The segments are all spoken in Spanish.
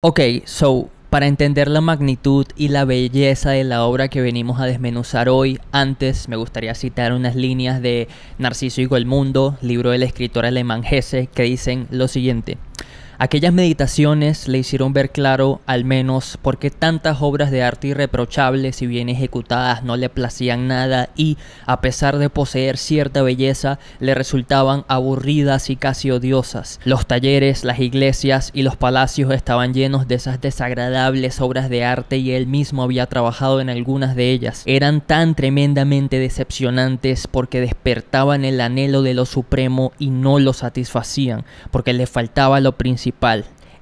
Ok, so para entender la magnitud y la belleza de la obra que venimos a desmenuzar hoy, antes me gustaría citar unas líneas de Narciso y Mundo, libro del escritor alemán Hesse, que dicen lo siguiente. Aquellas meditaciones le hicieron ver claro, al menos, por qué tantas obras de arte irreprochables, y bien ejecutadas, no le placían nada y, a pesar de poseer cierta belleza, le resultaban aburridas y casi odiosas. Los talleres, las iglesias y los palacios estaban llenos de esas desagradables obras de arte y él mismo había trabajado en algunas de ellas. Eran tan tremendamente decepcionantes porque despertaban el anhelo de lo supremo y no lo satisfacían, porque le faltaba lo principal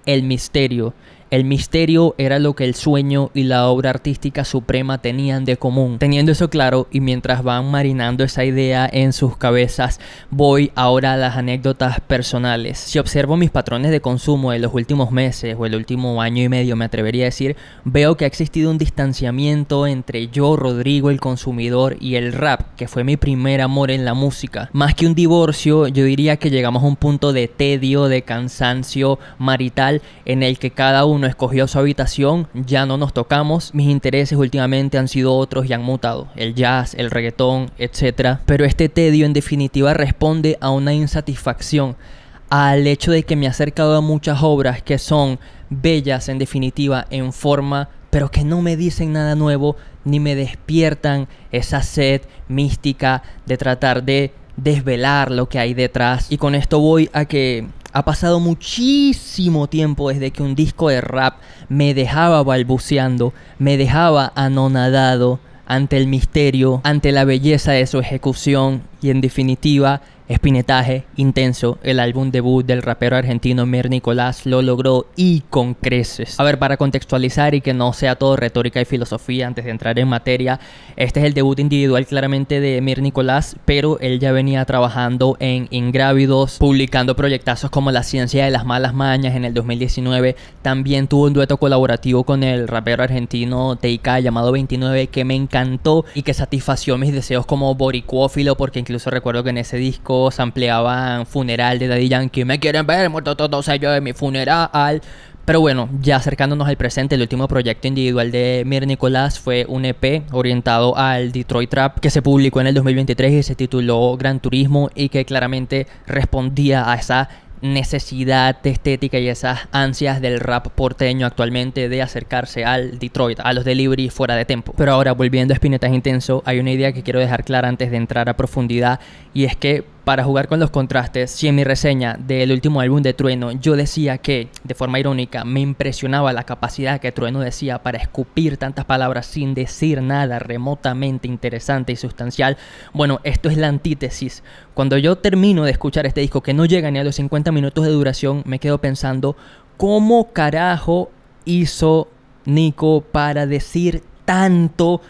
el misterio, el misterio era lo que el sueño y la obra artística suprema tenían de común. Teniendo eso claro y mientras van marinando esa idea en sus cabezas, voy ahora a las anécdotas personales. Si observo mis patrones de consumo en los últimos meses o el último año y medio, me atrevería a decir, veo que ha existido un distanciamiento entre yo, Rodrigo, el consumidor y el rap, que fue mi primer amor en la música. Más que un divorcio, yo diría que llegamos a un punto de tedio, de cansancio marital en el que cada uno escogió su habitación, ya no nos tocamos, mis intereses últimamente han sido otros y han mutado, el jazz, el reggaetón, etc. Pero este tedio en definitiva responde a una insatisfacción, al hecho de que me he acercado a muchas obras que son bellas en definitiva en forma pero que no me dicen nada nuevo ni me despiertan esa sed mística de tratar de desvelar lo que hay detrás. Y con esto voy a que ha pasado muchísimo tiempo desde que un disco de rap me dejaba balbuceando, me dejaba anonadado ante el misterio, ante la belleza de su ejecución y en definitiva Espinetaje, Intenso, el álbum debut del rapero argentino Mir Nicolás, lo logró y con creces. A ver, para contextualizar y que no sea todo retórica y filosofía antes de entrar en materia, este es el debut individual claramente de Mir Nicolás, pero él ya venía trabajando en Ingrávidos, publicando proyectazos como La ciencia de las malas mañas en el 2019. También tuvo un dueto colaborativo con el rapero argentino Teika llamado 29 que me encantó y que satisfació mis deseos como boricuófilo porque incluso recuerdo que en ese disco ampliaban funeral de Daddy Yankee. Me quieren ver muerto todos ellos de mi funeral. Pero bueno, ya acercándonos al presente, el último proyecto individual de Mir Nicolás fue un EP orientado al Detroit Trap que se publicó en el 2023 y se tituló Gran Turismo y que claramente respondía a esa necesidad estética y esas ansias del rap porteño actualmente de acercarse al Detroit, a los delivery fuera de tempo. Pero ahora volviendo a Spinetas Intenso, hay una idea que quiero dejar clara antes de entrar a profundidad y es que para jugar con los contrastes, si en mi reseña del último álbum de Trueno yo decía que, de forma irónica, me impresionaba la capacidad que Trueno decía para escupir tantas palabras sin decir nada remotamente interesante y sustancial, bueno, esto es la antítesis. Cuando yo termino de escuchar este disco que no llega ni a los 50 minutos de duración, me quedo pensando, ¿cómo carajo hizo Nico para decir tanto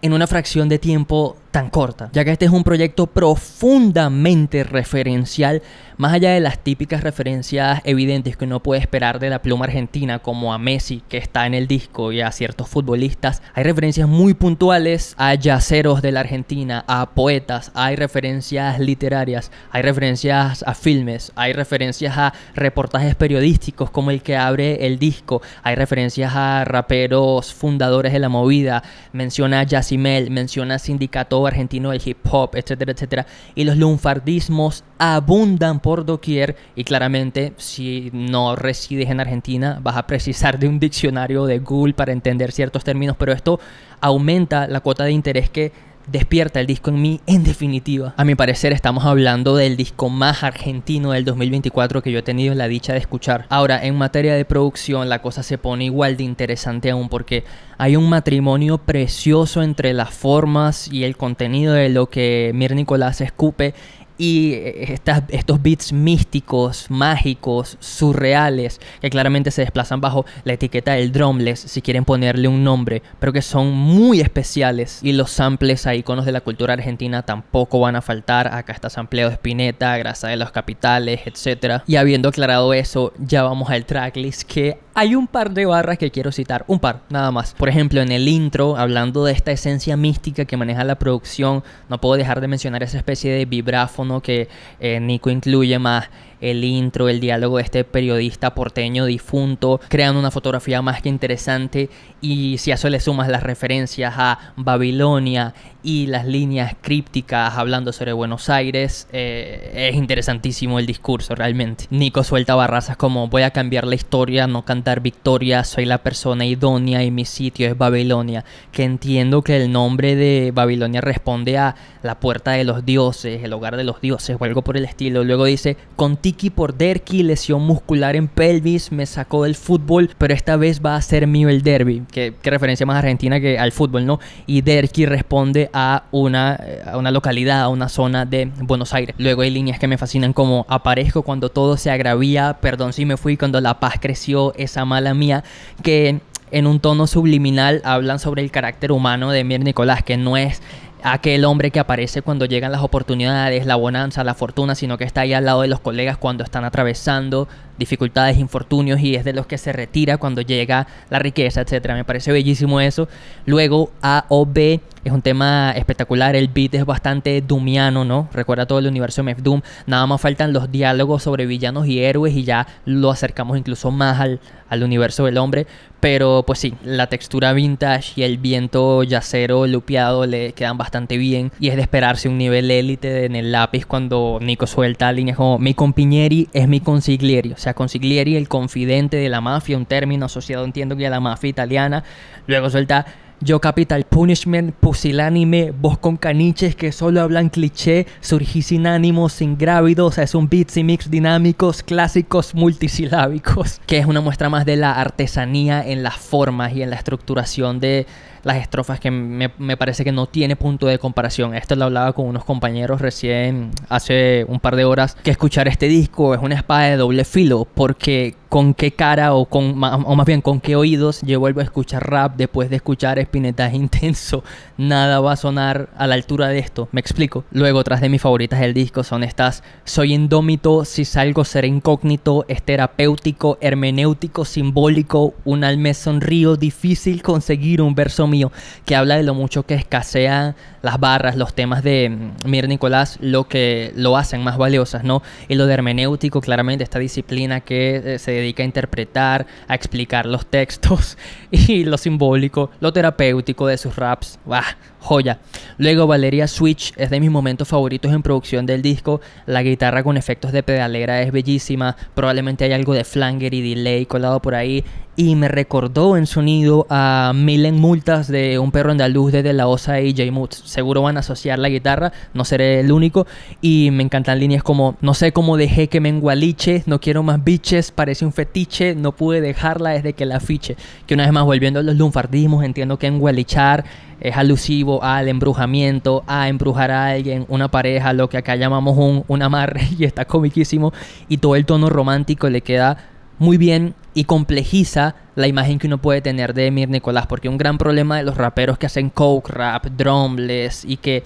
en una fracción de tiempo corta, ya que este es un proyecto profundamente referencial, más allá de las típicas referencias evidentes que uno puede esperar de la pluma argentina, como a Messi que está en el disco y a ciertos futbolistas. Hay referencias muy puntuales a yaceros de la Argentina, a poetas, hay referencias literarias, hay referencias a filmes, hay referencias a reportajes periodísticos como el que abre el disco, hay referencias a raperos fundadores de la movida, menciona a Yacimel, menciona a Sindicato argentino el hip hop, etcétera, etcétera. Y los lunfardismos abundan por doquier y claramente si no resides en Argentina vas a precisar de un diccionario de Google para entender ciertos términos, pero esto aumenta la cuota de interés que despierta el disco en mí, en definitiva. A mi parecer estamos hablando del disco más argentino del 2024 que yo he tenido la dicha de escuchar. Ahora, en materia de producción, la cosa se pone igual de interesante aún porque hay un matrimonio precioso entre las formas y el contenido de lo que Mir Nicolás escupe y eh, estos beats místicos, mágicos, surreales, que claramente se desplazan bajo la etiqueta del drumless, si quieren ponerle un nombre, pero que son muy especiales. Y los samples a iconos de la cultura argentina tampoco van a faltar. Acá está sampleo de Spinetta, Grasa de los Capitales, etc. Y habiendo aclarado eso, ya vamos al tracklist que hay un par de barras que quiero citar, un par, nada más. Por ejemplo, en el intro, hablando de esta esencia mística que maneja la producción, no puedo dejar de mencionar esa especie de vibráfono que eh, Nico incluye más el intro, el diálogo de este periodista porteño difunto, crean una fotografía más que interesante y si a eso le sumas las referencias a Babilonia y las líneas crípticas hablando sobre Buenos Aires, eh, es interesantísimo el discurso realmente. Nico suelta barrazas como voy a cambiar la historia, no cantar victoria, soy la persona idónea y mi sitio es Babilonia, que entiendo que el nombre de Babilonia responde a la puerta de los dioses, el hogar de los dioses o algo por el estilo. Luego dice, contigo por Derki, lesión muscular en pelvis, me sacó del fútbol, pero esta vez va a ser mío el derby, que, referencia más Argentina que al fútbol, ¿no? Y Derky responde a una, eh, a una localidad, a una zona de Buenos Aires. Luego hay líneas que me fascinan como aparezco cuando todo se agravía, perdón si me fui cuando la paz creció, esa mala mía, que en un tono subliminal hablan sobre el carácter humano de Mier Nicolás, que no es aquel hombre que aparece cuando llegan las oportunidades, la bonanza, la fortuna, sino que está ahí al lado de los colegas cuando están atravesando dificultades, infortunios y es de los que se retira cuando llega la riqueza, etcétera. Me parece bellísimo eso. Luego A o B es un tema espectacular, el beat es bastante doomiano, ¿no? Recuerda todo el universo Mef Doom. Nada más faltan los diálogos sobre villanos y héroes y ya lo acercamos incluso más al, al universo del hombre, pero pues sí, la textura vintage y el viento yacero lupeado le quedan bastante bien y es de esperarse un nivel élite en el lápiz cuando Nico suelta líneas como mi compiñeri es mi consiglieri, o sea, sea, Consiglieri, el confidente de la mafia, un término asociado, entiendo que a la mafia italiana. Luego suelta yo Capital Punishment, pusilánime, voz con caniches que solo hablan cliché, surgí sin ánimos, sin grávidos, es un beats y mix dinámicos, clásicos, multisilábicos, que es una muestra más de la artesanía en las formas y en la estructuración de, las estrofas que me, parece que no tiene punto de comparación. Esto lo hablaba con unos compañeros recién hace un par de horas, que escuchar este disco es una espada de doble filo, porque con qué cara o con o más bien con qué oídos yo vuelvo a escuchar rap después de escuchar espinetaje intenso. Nada va a sonar a la altura de esto, me explico. Luego, otras de mis favoritas del disco son estas: Soy indómito, si salgo ser incógnito, es terapéutico, hermenéutico, simbólico, un al sonrío, difícil conseguir un verso mío que habla de lo mucho que escasean las barras, los temas de mm, Mir Nicolás, lo que lo hacen más valiosas, ¿no? Y lo de hermenéutico, claramente, esta disciplina que eh, se dedica a interpretar, a explicar los textos y lo simbólico, lo terapéutico de sus raps. ¡Bah! Joya. Luego Valeria Switch es de mis momentos favoritos en producción del disco. La guitarra con efectos de pedalera es bellísima. Probablemente hay algo de flanger y delay colado por ahí y me recordó en sonido a Milen Multas de Un Perro Andaluz desde la OSA y J. Moods. Seguro van a asociar la guitarra, no seré el único. Y me encantan líneas como, no sé cómo dejé que me engualiche, no quiero más biches, parece un fetiche, no pude dejarla desde que la fiche. Que una vez más, volviendo a los lunfardismos, entiendo que engualichar es alusivo al embrujamiento, a embrujar a alguien, una pareja, lo que acá llamamos un, un amarre, y está comiquísimo. Y todo el tono romántico le queda muy bien y complejiza la imagen que uno puede tener de Emir Nicolás, porque un gran problema de los raperos que hacen coke rap, drumless y que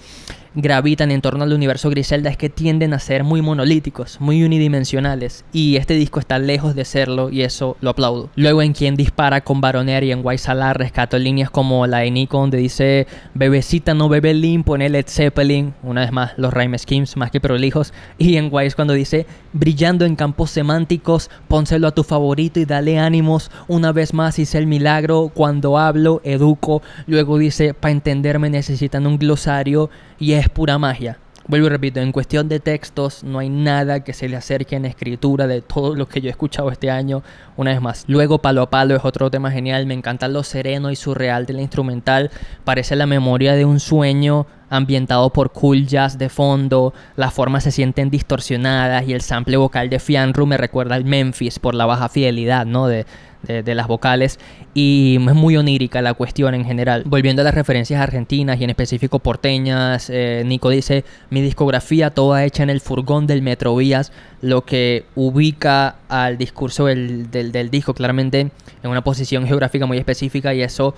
gravitan en torno al universo Griselda es que tienden a ser muy monolíticos, muy unidimensionales, y este disco está lejos de serlo y eso lo aplaudo. Luego en Quien Dispara con Baroner y en Salar rescato líneas como la de Nico donde dice Bebecita no bebe En el Zeppelin, una vez más los rhyme schemes más que prolijos, y en Wise cuando dice Brillando en campos semánticos, pónselo a tu favorito y dale ánimos, una vez más hice el milagro, cuando hablo, educo, luego dice, para entenderme necesitan un glosario, y es es pura magia. Vuelvo y repito, en cuestión de textos no hay nada que se le acerque en escritura de todo lo que yo he escuchado este año, una vez más. Luego Palo a Palo es otro tema genial, me encanta lo sereno y surreal de la instrumental, parece la memoria de un sueño ambientado por cool jazz de fondo, las formas se sienten distorsionadas y el sample vocal de Fianru me recuerda al Memphis por la baja fidelidad, ¿no? De, las vocales y es muy onírica la cuestión en general. Volviendo a las referencias argentinas y en específico porteñas, eh, Nico dice, mi discografía toda hecha en el furgón del Metrovías, lo que ubica al discurso del, del, del disco claramente en una posición geográfica muy específica y eso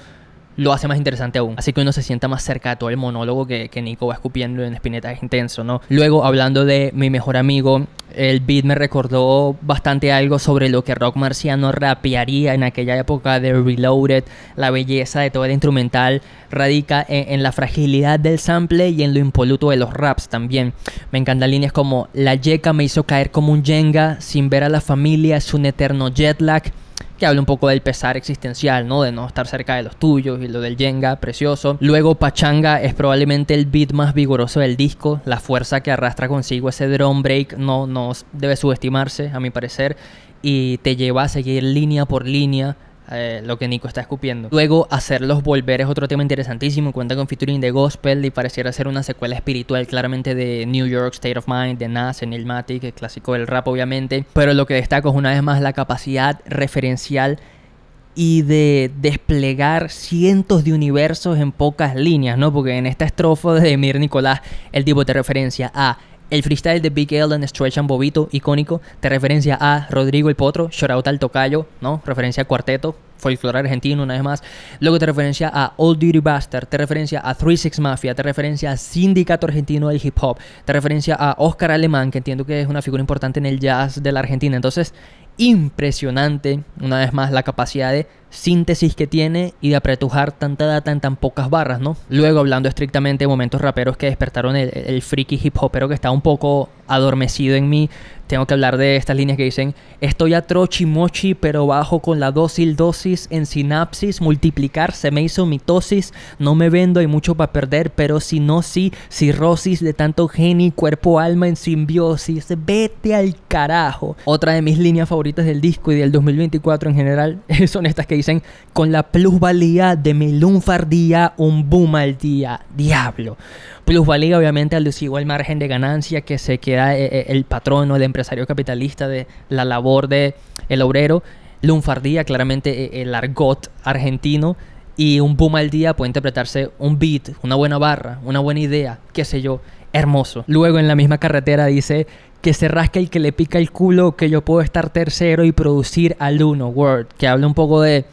lo hace más interesante aún. Así que uno se sienta más cerca de todo el monólogo que, Nico va escupiendo en Espineta, es intenso, ¿no? Luego, hablando de mi mejor amigo, el beat me recordó bastante algo sobre lo que Rock Marciano rapearía en aquella época de Reloaded. La belleza de todo el instrumental radica en, la fragilidad del sample y en lo impoluto de los raps también. Me encantan líneas como La yeca me hizo caer como un jenga, sin ver a la familia es un eterno jet lag que habla un poco del pesar existencial, ¿no? De no estar cerca de los tuyos y lo del Jenga, precioso. Luego Pachanga es probablemente el beat más vigoroso del disco, la fuerza que arrastra consigo ese drum break no, no debe subestimarse, a mi parecer, y te lleva a seguir línea por línea eh, lo que Nico está escupiendo. Luego, hacerlos volver es otro tema interesantísimo. Cuenta con featuring de Gospel y pareciera ser una secuela espiritual, claramente de New York State of Mind, de Nas, en Matic, el clásico del rap, obviamente. Pero lo que destaco es una vez más la capacidad referencial y de desplegar cientos de universos en pocas líneas, ¿no? Porque en esta estrofa de Mir Nicolás, el tipo te referencia a el freestyle de Big L Stretch and Bobito, icónico, Te referencia a Rodrigo el Potro, Shorauta al Tocayo, ¿no? Referencia a Cuarteto, folclore argentino una vez más. Luego te referencia a Old Duty Bastard, te referencia a 36 Mafia, te referencia a Sindicato Argentino del Hip Hop, te referencia a Oscar Alemán, que entiendo que es una figura importante en el jazz de la Argentina. Entonces, impresionante, una vez más, la capacidad de síntesis que tiene y de apretujar tanta data en tan pocas barras, ¿no? Luego, hablando estrictamente de momentos raperos que despertaron el, freaky hip hopero que está un poco adormecido en mí, tengo que hablar de estas líneas que dicen, estoy a mochi, pero bajo con la dócil dosis en sinapsis, multiplicar, se me hizo mitosis, no me vendo, hay mucho para perder, pero si no, sí, cirrosis de tanto geni cuerpo, alma en simbiosis, vete al carajo. Otra de mis líneas favoritas del disco y del 2024 en general son estas que dicen, con la plusvalía de mi lunfardía, un boom al día, diablo plusvalía obviamente al desigual margen de ganancia que se queda eh, eh, el patrón el empresario capitalista de la labor del el obrero, lunfardía, claramente eh, el argot argentino, y un boom al día puede interpretarse un beat, una buena barra, una buena idea, qué sé yo, hermoso. Luego en la misma carretera dice que se rasca el que le pica el culo, que yo puedo estar tercero y producir al uno, word, que habla un poco de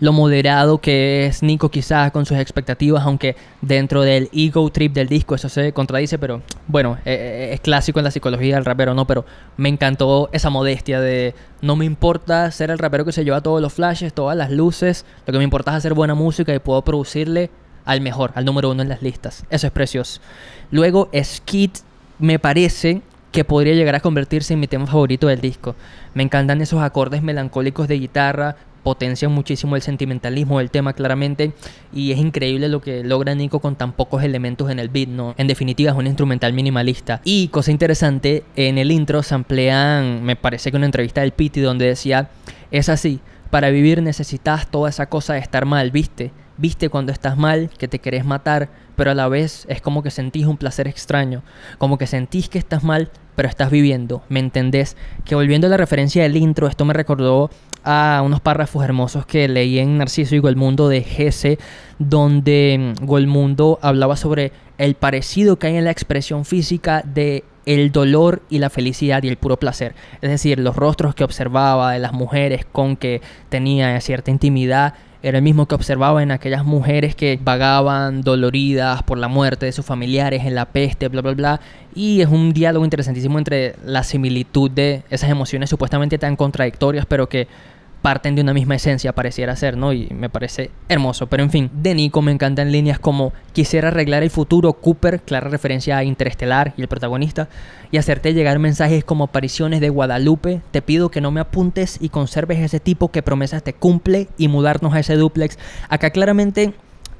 lo moderado que es Nico quizás con sus expectativas, aunque dentro del ego trip del disco eso se contradice, pero bueno, eh, eh, es clásico en la psicología del rapero, ¿no? Pero me encantó esa modestia de no me importa ser el rapero que se lleva todos los flashes, todas las luces, lo que me importa es hacer buena música y puedo producirle al mejor, al número uno en las listas. Eso es precioso. Luego, Skid me parece que podría llegar a convertirse en mi tema favorito del disco. Me encantan esos acordes melancólicos de guitarra Potencia muchísimo el sentimentalismo del tema claramente y es increíble lo que logra Nico con tan pocos elementos en el beat, ¿no? En definitiva es un instrumental minimalista. Y cosa interesante, en el intro se amplean me parece que una entrevista del Pity donde decía, es así, para vivir necesitas toda esa cosa de estar mal, ¿viste? Viste cuando estás mal, que te querés matar, pero a la vez es como que sentís un placer extraño, como que sentís que estás mal, pero estás viviendo, ¿me entendés? Que volviendo a la referencia del intro, esto me recordó a unos párrafos hermosos que leí en Narciso y Golmundo de Gese, donde mm, Golmundo hablaba sobre el parecido que hay en la expresión física de el dolor y la felicidad y el puro placer. Es decir, los rostros que observaba de las mujeres con que tenía cierta intimidad era el mismo que observaba en aquellas mujeres que vagaban doloridas por la muerte de sus familiares, en la peste, bla, bla, bla. Y es un diálogo interesantísimo entre la similitud de esas emociones supuestamente tan contradictorias, pero que parten de una misma esencia, pareciera ser, ¿no? Y me parece hermoso. Pero en fin, de Nico me encantan líneas como quisiera arreglar el futuro, Cooper, clara referencia a Interestelar y el protagonista, y hacerte llegar mensajes como apariciones de Guadalupe, te pido que no me apuntes y conserves ese tipo que promesas te cumple y mudarnos a ese duplex. Acá claramente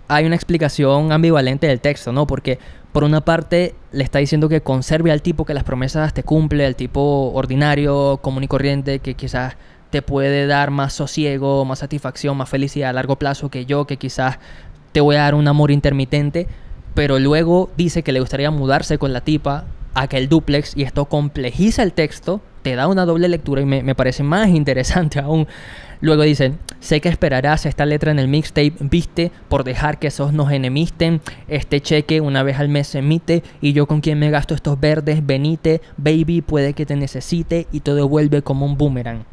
hay una explicación ambivalente del texto, ¿no? Porque por una parte le está diciendo que conserve al tipo que las promesas te cumple, al tipo ordinario, común y corriente, que quizás te puede dar más sosiego, más satisfacción, más felicidad a largo plazo que yo, que quizás te voy a dar un amor intermitente, pero luego dice que le gustaría mudarse con la tipa a aquel el duplex y esto complejiza el texto, te da una doble lectura y me, parece más interesante aún. Luego dicen, sé que esperarás esta letra en el mixtape, viste, por dejar que esos nos enemisten, este cheque una vez al mes se emite, y yo con quien me gasto estos verdes, venite, baby, puede que te necesite, y te devuelve como un boomerang.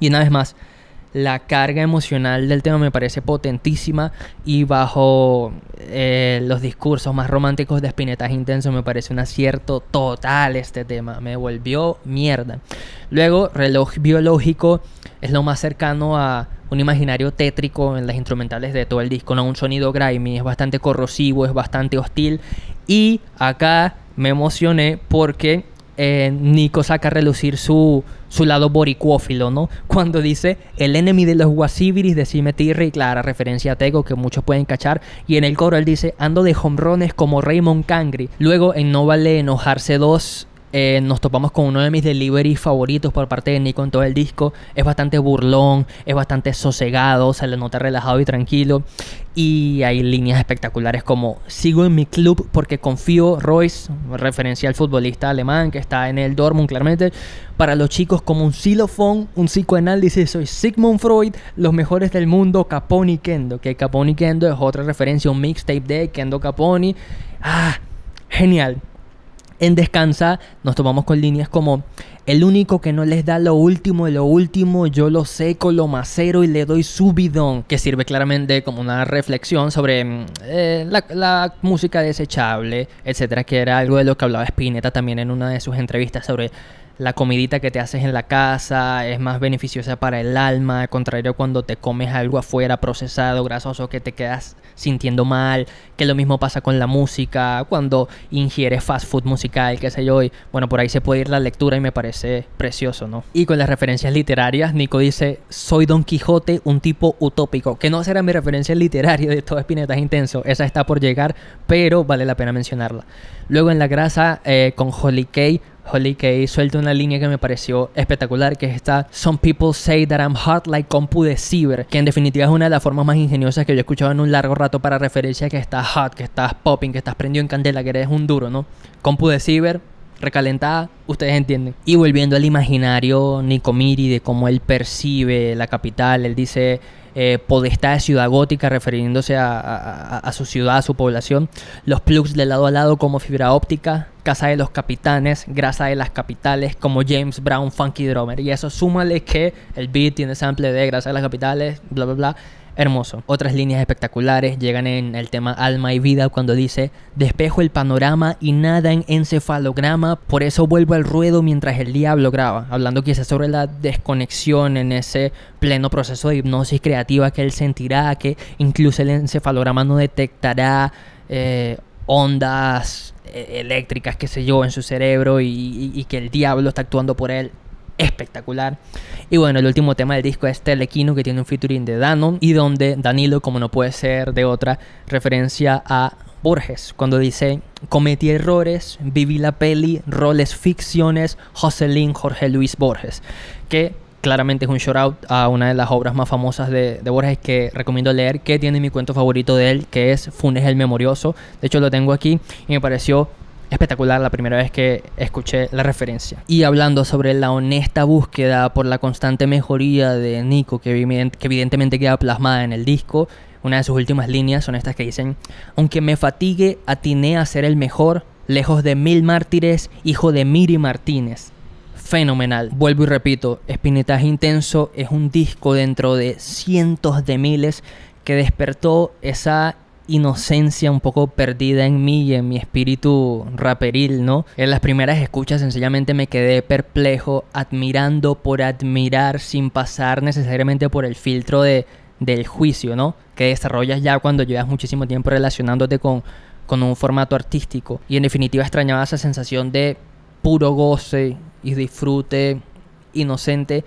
Y una vez más, la carga emocional del tema me parece potentísima y bajo eh, los discursos más románticos de espinetaje intenso me parece un acierto total este tema. Me volvió mierda. Luego, reloj biológico es lo más cercano a un imaginario tétrico en las instrumentales de todo el disco, no un sonido grimy, es bastante corrosivo, es bastante hostil y acá me emocioné porque eh, Nico saca a relucir su, su lado boricuófilo, ¿no? Cuando dice el enemigo de los guasibiris de Cimetirri, clara referencia a Tego que muchos pueden cachar, y en el coro él dice ando de hombrones como Raymond Cangri. Luego en No vale enojarse dos. Eh, nos topamos con uno de mis deliveries favoritos por parte de Nico en todo el disco. Es bastante burlón, es bastante sosegado, se le nota relajado y tranquilo. Y hay líneas espectaculares como Sigo en mi club porque confío, Royce, referencia al futbolista alemán que está en el Dortmund claramente. Para los chicos como un xilofón, un psicoanálisis, soy Sigmund Freud, los mejores del mundo, Caponi Kendo. Que Caponi Kendo es otra referencia, un mixtape de Kendo Caponi Ah, genial. En Descansa nos tomamos con líneas como el único que no les da lo último de lo último, yo lo seco, lo macero y le doy subidón, que sirve claramente como una reflexión sobre mm, eh, la, la, música desechable, etcétera, que era algo de lo que hablaba Spinetta también en una de sus entrevistas sobre la comidita que te haces en la casa es más beneficiosa para el alma, al contrario cuando te comes algo afuera procesado, grasoso, que te quedas sintiendo mal, que lo mismo pasa con la música, cuando ingieres fast food musical, qué sé yo, y bueno, por ahí se puede ir la lectura y me parece precioso, ¿no? Y con las referencias literarias, Nico dice, soy Don Quijote, un tipo utópico, que no será mi referencia literaria de todo Espinetas Intenso, esa está por llegar, pero vale la pena mencionarla. Luego en La Grasa, eh, con Holly Kay, Holy, Kay suelta una línea que me pareció espectacular, que es esta, Some people say that I'm hot like compu de ciber, que en definitiva es una de las formas más ingeniosas que yo he escuchado en un largo rato para referirse a que estás hot, que estás popping, que estás prendido en candela, que eres un duro, ¿no? Compu de ciber, recalentada, ustedes entienden. Y volviendo al imaginario Nicomiri de cómo él percibe la capital, él dice eh, podestad de Ciudad Gótica, refiriéndose a, a, su ciudad, a su población, los plugs de lado a lado como Fibra Óptica, Casa de los Capitanes, Grasa de las Capitales, como James Brown Funky Drummer. Y eso súmale que el beat tiene sample de Grasa de las Capitales, bla, bla, bla. Hermoso. Otras líneas espectaculares llegan en el tema alma y vida cuando dice, despejo el panorama y nada en encefalograma, por eso vuelvo al ruedo mientras el diablo graba, hablando quizás sobre la desconexión en ese pleno proceso de hipnosis creativa que él sentirá, que incluso el encefalograma no detectará eh, ondas eh, eléctricas, qué sé yo, en su cerebro y que el diablo está actuando por él espectacular. Y bueno, el último tema del disco es Telequino, que tiene un featuring de Danon y donde Danilo, como no puede ser de otra, referencia a Borges, cuando dice, cometí errores, viví la peli, roles ficciones, Jocelyn Jorge Luis Borges, que claramente es un shout out a una de las obras más famosas de, de, Borges que recomiendo leer, que tiene mi cuento favorito de él, que es Funes el Memorioso. De hecho, lo tengo aquí y me pareció espectacular la primera vez que escuché la referencia. Y hablando sobre la honesta búsqueda por la constante mejoría de Nico, que, evidentemente queda plasmada en el disco, una de sus últimas líneas son estas que dicen, aunque me fatigue, atiné a ser el mejor, lejos de mil mártires, hijo de Miri Martínez. Fenomenal. Vuelvo y repito, Espinetaje Intenso es un disco dentro de cientos de miles que despertó esa inocencia un poco perdida en mí y en mi espíritu raperil, ¿no? En las primeras escuchas sencillamente me quedé perplejo, admirando por admirar sin pasar necesariamente por el filtro de, del juicio, ¿no? Que desarrollas ya cuando llevas muchísimo tiempo relacionándote con, con un formato artístico. Y en definitiva extrañaba esa sensación de puro goce y disfrute inocente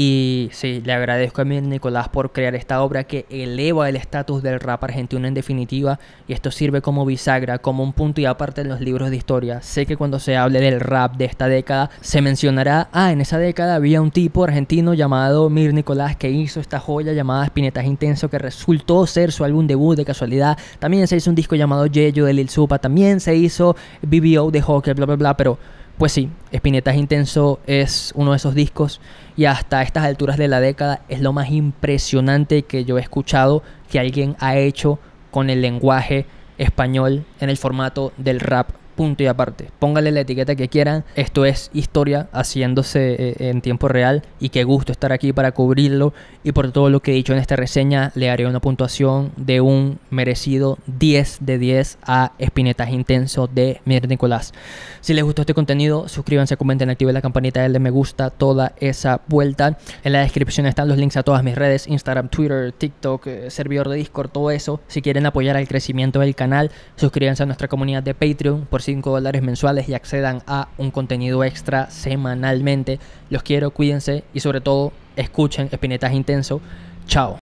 y sí, le agradezco a Mir Nicolás por crear esta obra que eleva el estatus del rap argentino en definitiva. Y esto sirve como bisagra, como un punto y aparte en los libros de historia. Sé que cuando se hable del rap de esta década, se mencionará, ah, en esa década había un tipo argentino llamado Mir Nicolás que hizo esta joya llamada Espinetaje Intenso que resultó ser su álbum debut de casualidad. También se hizo un disco llamado Yeyo de Lil Supa, también se hizo BBO de Hawker, bla, bla, bla, pero pues sí, Espinetas intenso, es uno de esos discos y hasta estas alturas de la década es lo más impresionante que yo he escuchado que alguien ha hecho con el lenguaje español en el formato del rap punto y aparte. Póngale la etiqueta que quieran. Esto es historia haciéndose eh, en tiempo real y qué gusto estar aquí para cubrirlo. Y por todo lo que he dicho en esta reseña, le haré una puntuación de un merecido 10 de 10 a Espinetas Intenso de Mir Nicolás. Si les gustó este contenido, suscríbanse, comenten, activen la campanita, denle me gusta, toda esa vuelta. En la descripción están los links a todas mis redes, Instagram, Twitter, TikTok, eh, servidor de Discord, todo eso. Si quieren apoyar al crecimiento del canal, suscríbanse a nuestra comunidad de Patreon por 5 dólares mensuales y accedan a un contenido extra semanalmente. Los quiero, cuídense y sobre todo escuchen Espinetas Intenso. Chao.